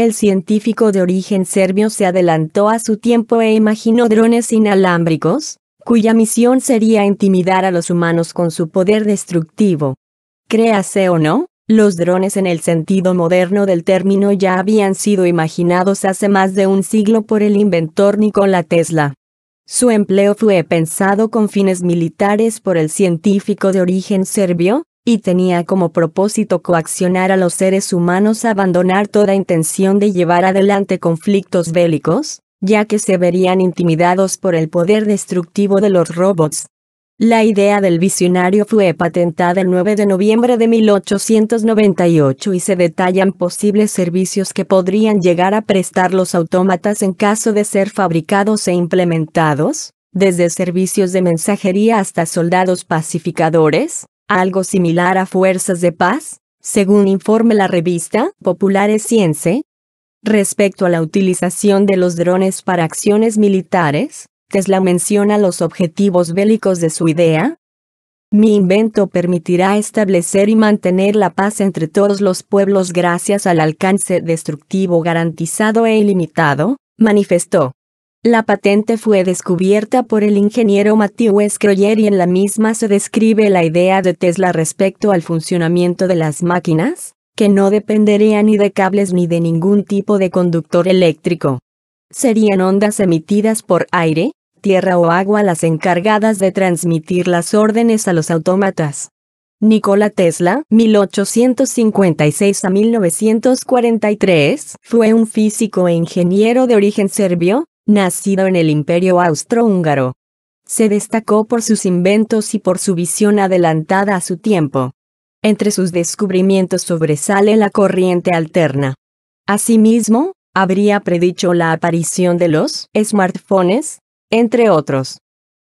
El científico de origen serbio se adelantó a su tiempo e imaginó drones inalámbricos, cuya misión sería intimidar a los humanos con su poder destructivo. Créase o no, los drones en el sentido moderno del término ya habían sido imaginados hace más de un siglo por el inventor Nikola Tesla. Su empleo fue pensado con fines militares por el científico de origen serbio, y tenía como propósito coaccionar a los seres humanos a abandonar toda intención de llevar adelante conflictos bélicos, ya que se verían intimidados por el poder destructivo de los robots. La idea del visionario fue patentada el 9 de noviembre de 1898 y se detallan posibles servicios que podrían llegar a prestar los autómatas en caso de ser fabricados e implementados, desde servicios de mensajería hasta soldados pacificadores, algo similar a fuerzas de paz, según informe la revista Populares Science. Respecto a la utilización de los drones para acciones militares, Tesla menciona los objetivos bélicos de su idea. Mi invento permitirá establecer y mantener la paz entre todos los pueblos gracias al alcance destructivo garantizado e ilimitado, manifestó. La patente fue descubierta por el ingeniero Matthew Scroyer y en la misma se describe la idea de Tesla respecto al funcionamiento de las máquinas, que no dependería ni de cables ni de ningún tipo de conductor eléctrico. Serían ondas emitidas por aire, tierra o agua las encargadas de transmitir las órdenes a los autómatas. Nikola Tesla, 1856 a 1943, fue un físico e ingeniero de origen serbio, nacido en el Imperio Austrohúngaro. Se destacó por sus inventos y por su visión adelantada a su tiempo. Entre sus descubrimientos sobresale la corriente alterna. Asimismo, habría predicho la aparición de los smartphones, entre otros.